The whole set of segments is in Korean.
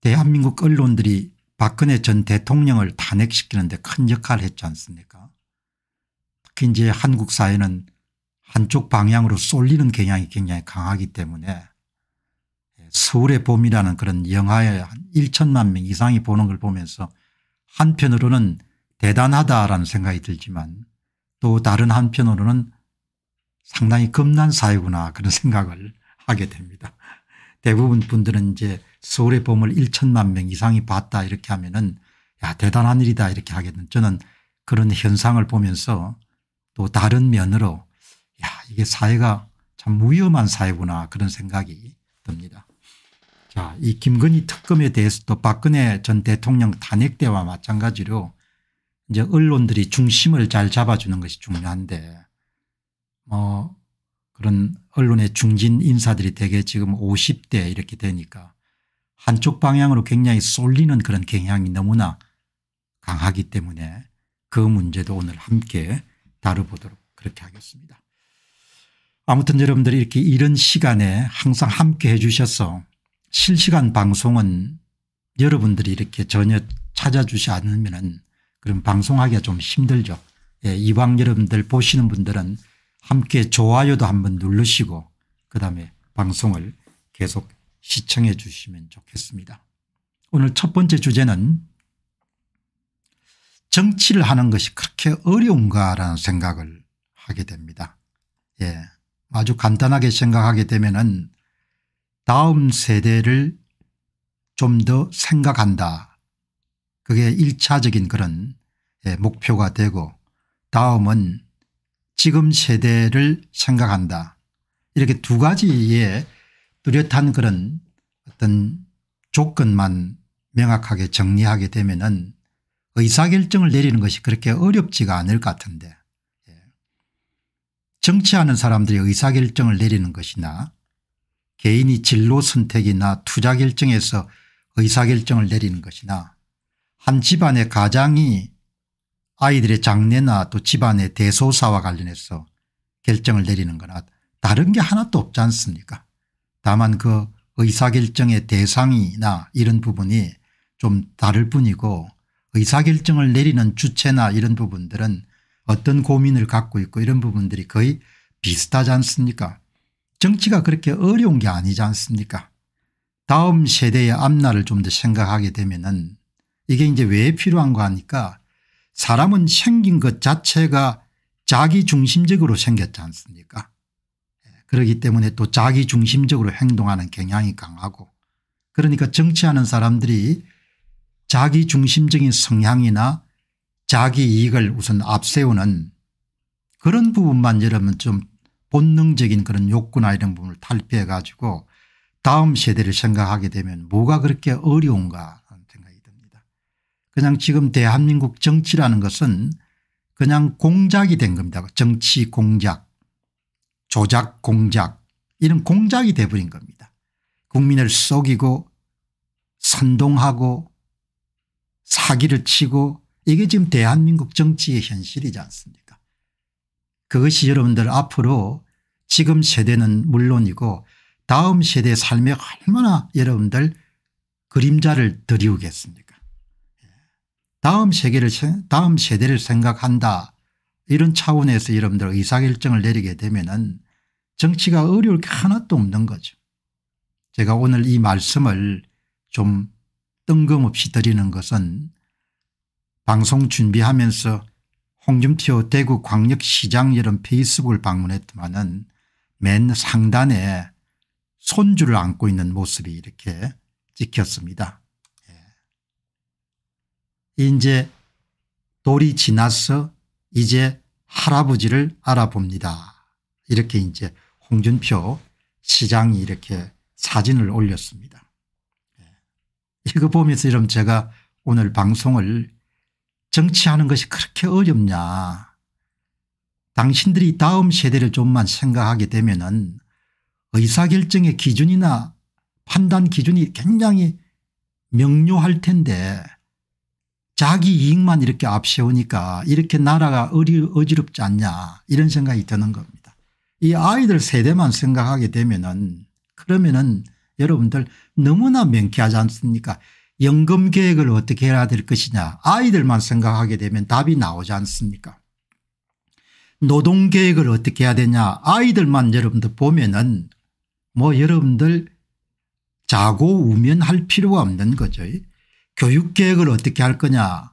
대한민국 언론들이 박근혜 전 대통령을 탄핵시키는데 큰 역할을 했지 않습니까 특히 이제 한국 사회는 한쪽 방향으로 쏠리는 경향이 굉장히 강하기 때문에 서울의 봄이라는 그런 영화에 한 1천만 명 이상이 보는 걸 보면서 한편으로는 대단하다라는 생각이 들지만 또 다른 한편으로는 상당히 겁난 사회구나 그런 생각을 하게 됩니다. 대부분 분들은 이제 서울의 봄을 1천만 명 이상이 봤다 이렇게 하면은 야 대단한 일이다 이렇게 하겠는 저는 그런 현상을 보면서 또 다른 면으로 야 이게 사회가 참 위험한 사회구나 그런 생각이 듭니다. 자, 이 김건희 특검에 대해서도 박근혜 전 대통령 탄핵 때와 마찬가지로 이제 언론들이 중심을 잘 잡아주는 것이 중요한데 언론의 중진 인사들이 대개 지금 50대 이렇게 되니까 한쪽 방향으로 굉장히 쏠리는 그런 경향이 너무나 강하기 때문에 그 문제도 오늘 함께 다뤄보도록 그렇게 하겠습니다. 아무튼 여러분들이 이렇게 이런 시간에 항상 함께 해 주셔서 실시간 방송은 여러분들이 이렇게 전혀 찾아주지 않으면 그럼 방송하기가 좀 힘들죠. 예, 이왕 여러분들 보시는 분들은 함께 좋아요도 한번 누르시고 그다음에 방송을 계속 시청해 주시면 좋겠습니다. 오늘 첫 번째 주제는 정치를 하는 것이 그렇게 어려운가라는 생각을 하게 됩니다. 예. 아주 간단하게 생각하게 되면은 다음 세대를 좀 더 생각한다. 그게 1차적인 그런 예, 목표가 되고 다음은 지금 세대를 생각한다. 이렇게 두 가지의 뚜렷한 그런 어떤 조건만 명확하게 정리하게 되면은 의사결정을 내리는 것이 그렇게 어렵지가 않을 것 같은데 예. 정치하는 사람들이 의사결정을 내리는 것이나 개인이 진로 선택이나 투자결정에서 의사결정을 내리는 것이나 한 집안의 가장이 아이들의 장래나 또 집안의 대소사와 관련해서 결정을 내리는 거나 다른 게 하나도 없지 않습니까 다만 그 의사결정의 대상이나 이런 부분이 좀 다를 뿐이고 의사결정을 내리는 주체나 이런 부분들은 어떤 고민을 갖고 있고 이런 부분들이 거의 비슷하지 않습니까 정치가 그렇게 어려운 게 아니지 않습니까 다음 세대의 앞날을 좀 더 생각하게 되면 은 이게 이제 왜필요한거 하니까 사람은 생긴 것 자체가 자기중심적으로 생겼지 않습니까 예, 그렇기 때문에 또 자기중심적으로 행동하는 경향이 강하고 그러니까 정치하는 사람들이 자기중심적인 성향이나 자기 이익을 우선 앞세우는 그런 부분만 여러분 좀 본능적인 그런 욕구나 이런 부분을 탈피해 가지고 다음 세대를 생각하게 되면 뭐가 그렇게 어려운가 그냥 지금 대한민국 정치라는 것은 그냥 공작이 된 겁니다. 정치 공작 조작 공작 이런 공작이 돼버린 겁니다. 국민을 속이고 선동하고 사기를 치고 이게 지금 대한민국 정치의 현실이지 않습니까 그것이 여러분들 앞으로 지금 세대는 물론이고 다음 세대 의 삶에 얼마나 여러분들 그림자를 드리우겠습니까 다음 세계를 다음 세대를 생각한다 이런 차원에서 여러분들 의사결정을 내리게 되면 은 정치가 어려울 게 하나도 없는 거죠. 제가 오늘 이 말씀을 좀 뜬금없이 드리는 것은 방송 준비하면서 홍준표 대구 광역시장 이런 페이스북을 방문했더만 은맨 상단에 손주를 안고 있는 모습이 이렇게 찍혔습니다. 이제 돌이 지나서 이제 할아버지를 알아봅니다. 이렇게 이제 홍준표 시장이 이렇게 사진을 올렸습니다. 예. 이거 보면서 이러 제가 오늘 방송을 정치하는 것이 그렇게 어렵냐 당신들이 다음 세대를 좀만 생각하게 되면 은 의사결정의 기준이나 판단 기준이 굉장히 명료할 텐데 자기 이익만 이렇게 앞세우니까 이렇게 나라가 어리, 어지럽지 않냐 이런 생각이 드는 겁니다. 이 아이들 세대만 생각하게 되면은 그러면은 여러분들 너무나 명쾌하지 않습니까 연금 계획을 어떻게 해야 될 것이냐 아이들만 생각하게 되면 답이 나오지 않습니까 노동 계획을 어떻게 해야 되냐 아이들만 여러분들 보면은 뭐 여러분들 자고 우면할 필요가 없는 거죠. 교육계획을 어떻게 할 거냐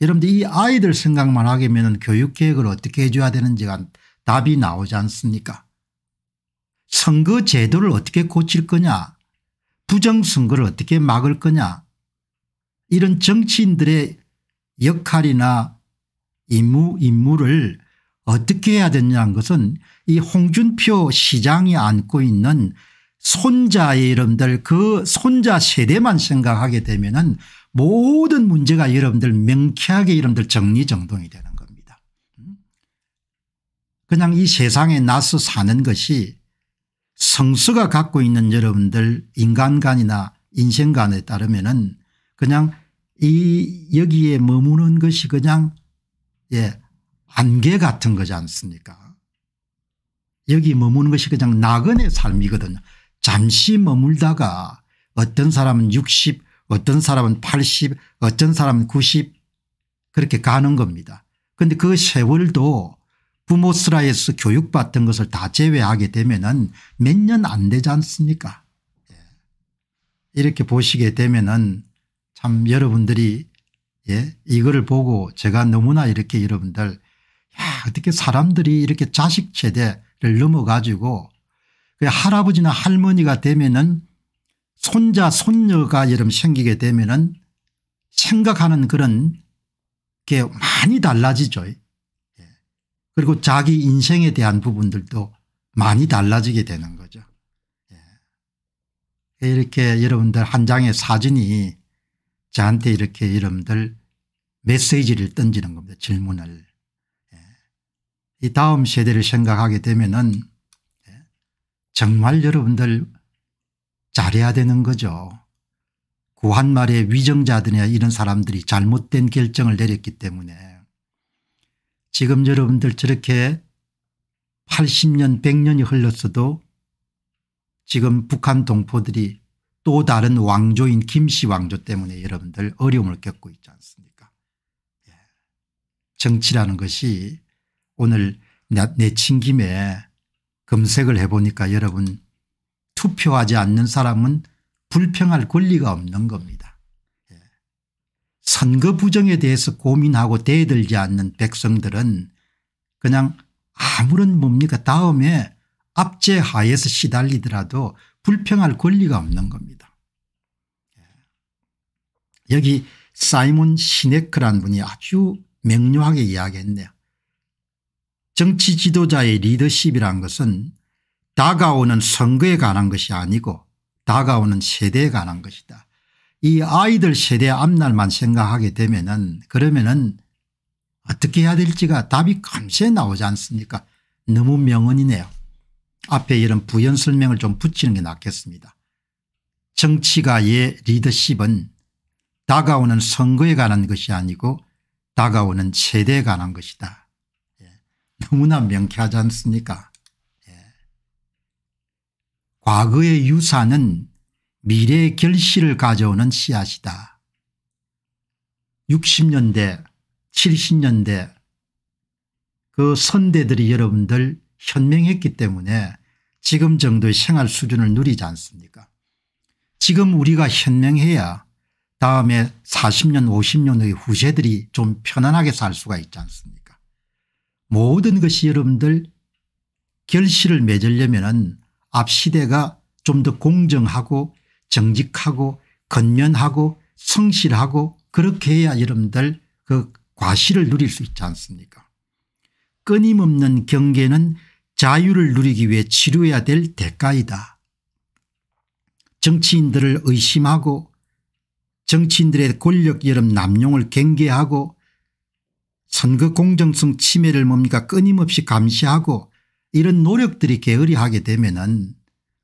여러분들 이 아이들 생각만 하게 되면 교육계획을 어떻게 해줘야 되는지가 답이 나오지 않습니까 선거 제도를 어떻게 고칠 거냐 부정선거를 어떻게 막을 거냐 이런 정치인들의 역할이나 임무 임무를 어떻게 해야 되냐는 것은 이 홍준표 시장이 안고 있는 손자의 이름들 그 손자 세대만 생각하게 되면 은 모든 문제가 여러분들 명쾌하게 여러분들 정리정돈이 되는 겁니다. 음? 그냥 이 세상에 나서 사는 것이 성수가 갖고 있는 여러분들 인간관이나 인생관에 따르면 은 그냥 이 여기에 머무는 것이 그냥 예 안개 같은 거지 않습니까 여기 머무는 것이 그냥 낙은의 삶이거든요. 잠시 머물다가 어떤 사람은 60 어떤 사람은 80 어떤 사람은 90 그렇게 가는 겁니다. 그런데 그 세월도 부모스라에서 교육받던 것을 다 제외하게 되면 은몇 년 안 되지 않습니까 예. 이렇게 보시게 되면 은참 여러분들이 예 이거를 보고 제가 너무나 이렇게 여러분들 야 어떻게 사람들이 이렇게 자식 세대를 넘어가지고 그 할아버지나 할머니가 되면 은 손자 손녀가 이름 생기게 되면 은 생각하는 그런 게 많이 달라지죠. 예. 그리고 자기 인생에 대한 부분들도 많이 달라지게 되는 거죠. 예. 이렇게 여러분들 한 장의 사진이 저한테 이렇게 여러분들 메시지를 던지는 겁니다. 질문을. 예. 이 다음 세대를 생각하게 되면 은 정말 여러분들 잘해야 되는 거죠. 구한 말에 위정자들이나 이런 사람들이 잘못된 결정을 내렸기 때문에 지금 여러분들 저렇게 80년 100년이 흘렀어도 지금 북한 동포들이 또 다른 왕조인 김씨 왕조 때문에 여러분들 어려움을 겪고 있지 않습니까 예. 정치라는 것이 오늘 내친 김에 검색을 해보니까 여러분 투표하지 않는 사람은 불평할 권리가 없는 겁니다. 예. 선거 부정에 대해서 고민하고 대들지 않는 백성들은 그냥 아무런 뭡니까 다음에 압제 하에서 시달리더라도 불평할 권리가 없는 겁니다. 예. 여기 사이몬 시네크란 분이 아주 명료하게 이야기했네요. 정치 지도자의 리더십이란 것은 다가오는 선거에 관한 것이 아니고 다가오는 세대에 관한 것이다. 이 아이들 세대 앞날만 생각하게 되면은 그러면은 어떻게 해야 될지가 답이 감세 나오지 않습니까 너무 명언이네요. 앞에 이런 부연 설명을 좀 붙이는 게 낫겠습니다. 정치가의 리더십은 다가오는 선거에 관한 것이 아니고 다가오는 세대에 관한 것이다. 예. 너무나 명쾌하지 않습니까 과거의 유산은 미래의 결실을 가져오는 씨앗이다. 60년대 70년대 그 선대들이 여러분들 현명했기 때문에 지금 정도의 생활 수준을 누리지 않습니까 지금 우리가 현명해야 다음에 40년 50년의 후세들이 좀 편안하게 살 수가 있지 않습니까 모든 것이 여러분들 결실을 맺으려면 앞 시대가 좀 더 공정하고 정직하고 건면하고 성실하고 그렇게 해야 여러분들 그 과실을 누릴 수 있지 않습니까 끊임없는 경계는 자유를 누리기 위해 치료해야 될 대가이다. 정치인들을 의심하고 정치인들의 권력 여름 남용을 경계하고 선거 공정성 침해를 뭡니까 끊임없이 감시하고 이런 노력들이 게으리하게 되면은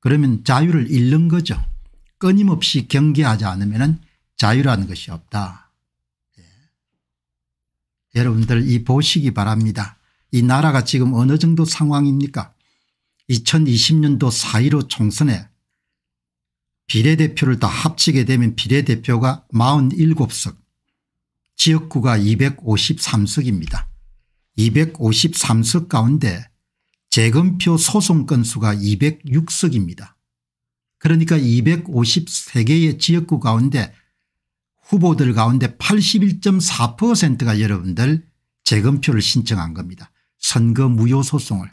그러면 자유를 잃는 거죠. 끊임없이 경계하지 않으면 은 자유라는 것이 없다. 예. 여러분들 이 보시기 바랍니다. 이 나라가 지금 어느 정도 상황입니까 2020년도 4.15 총선에 비례대표를 다 합치게 되면 비례대표가 47석 지역구가 253석입니다. 253석 가운데 재검표 소송 건수가 206석입니다. 그러니까 253개의 지역구 가운데 후보들 가운데 81.4%가 여러분들 재검표를 신청한 겁니다. 선거 무효 소송을.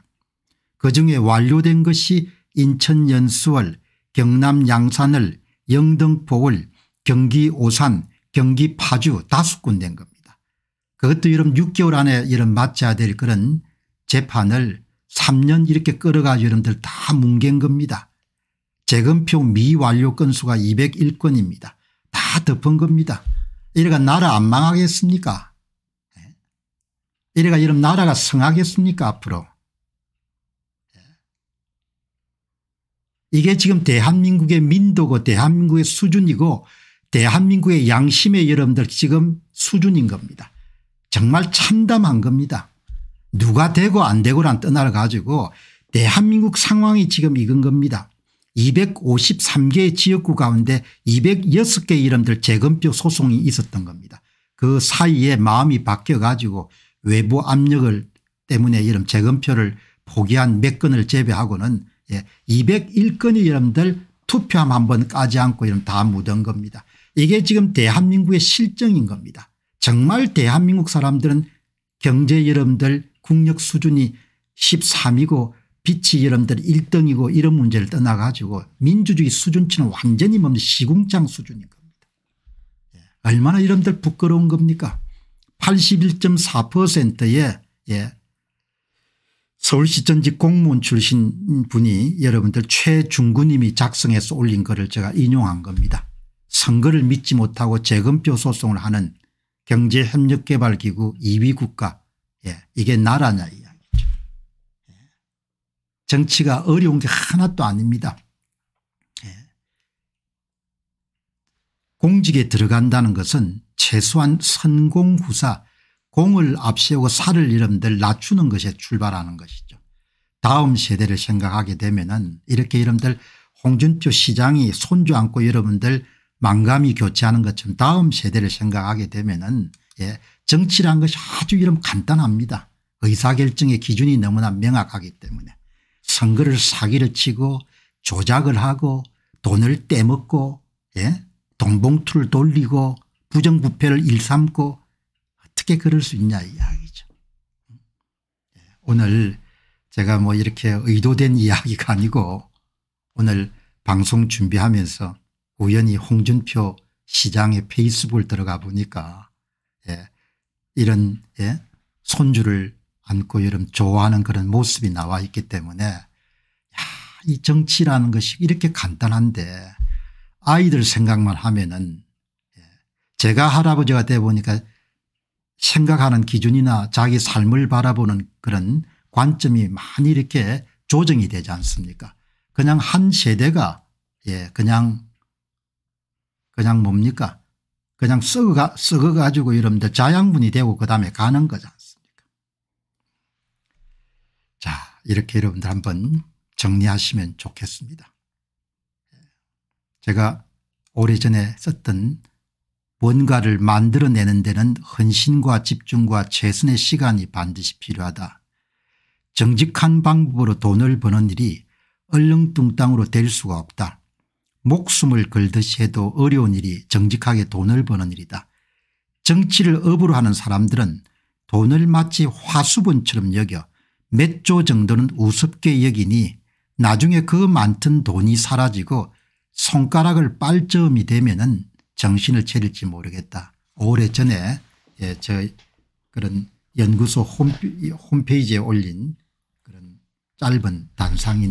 그중에 완료된 것이 인천 연수월 경남 양산을 영등포을 경기 오산 경기 파주 다섯 군된 겁니다. 그것도 이런 6개월 안에 이런 맞춰야 될 그런 재판을 3년 이렇게 끌어가 여러분들 다 뭉갠 겁니다. 재검표 미완료 건수가 201건입니다. 다 덮은 겁니다. 이래가 나라 안 망하겠습니까? 예? 이래가 여러분 나라가 성하겠습니까 앞으로? 예? 이게 지금 대한민국의 민도고 대한민국의 수준이고 대한민국의 양심의 여러분들 지금 수준인 겁니다. 정말 참담한 겁니다. 누가 되고 안 되고란 떠나를 가지고 대한민국 상황이 지금 이건 겁니다. 253개의 지역구 가운데 206개 이름들 재검표 소송이 있었던 겁니다. 그 사이에 마음이 바뀌어 가지고 외부 압력을 때문에 이름 재검표를 포기한 몇 건을 제외하고는 예, 201건의 이름들 투표함 한 번 까지 않고 이름 다 묻은 겁니다. 이게 지금 대한민국의 실정인 겁니다. 정말 대한민국 사람들은 경제 이름들 국력 수준이 13이고 빛이 여러분들 1등이고 이런 문제를 떠나 가지고 민주주의 수준치는 완전히 뭡니 시궁창 수준인 겁니다. 예. 얼마나 여러분들 부끄러운 겁니까 81.4%의 예. 서울시전직 공무원 출신 분이 여러분들 최중구님이 작성해서 올린 글을 제가 인용한 겁니다. 선거를 믿지 못하고 재검표 소송을 하는 경제협력개발기구 2위 국가 예, 이게 나라냐 이야기죠. 예. 정치가 어려운 게 하나도 아닙니다. 예. 공직에 들어간다는 것은 최소한 선공후사 공을 앞세우고 살을 이름들 낮추는 것에 출발하는 것이죠. 다음 세대를 생각하게 되면 은 이렇게 여러들 홍준표 시장이 손주 안고 여러분들 망감이 교체하는 것처럼 다음 세대를 생각하게 되면 은 예. 정치란 것이 아주 이름 간단합니다. 의사결정의 기준이 너무나 명확하기 때문에 선거를 사기를 치고 조작을 하고 돈을 떼먹고 예? 돈봉투를 돌리고 부정부패를 일삼고 어떻게 그럴 수 있냐 이야기죠. 예, 오늘 제가 뭐 이렇게 의도된 이야기가 아니고 오늘 방송 준비하면서 우연히 홍준표 시장의 페이스북을 들어가 보니까 예, 이런 예, 손주를 안고 여름 좋아하는 그런 모습이 나와 있기 때문에 야, 이 정치라는 것이 이렇게 간단한데 아이들 생각만 하면은 예, 제가 할아버지가 돼 보니까 생각하는 기준이나 자기 삶을 바라보는 그런 관점이 많이 이렇게 조정이 되지 않습니까 그냥 한 세대가 예 그냥 그냥 뭡니까 그냥 썩어가, 썩어가지고 이러면 자양분이 되고 그 다음에 가는 거지 않습니까. 자 이렇게 여러분들 한번 정리하시면 좋겠습니다. 제가 오래전에 썼던 뭔가를 만들어내는 데는 헌신과 집중과 최선의 시간이 반드시 필요하다. 정직한 방법으로 돈을 버는 일이 얼렁뚱땅으로 될 수가 없다. 목숨을 걸듯이 해도 어려운 일이 정직하게 돈을 버는 일이다. 정치를 업으로 하는 사람들은 돈을 마치 화수분처럼 여겨 몇 조 정도는 우습게 여기니 나중에 그 많던 돈이 사라지고 손가락을 빨점이 되면 은 정신을 차릴지 모르겠다. 오래전에 예, 저 그런 연구소 홈페이지에 올린 그런 짧은 단상인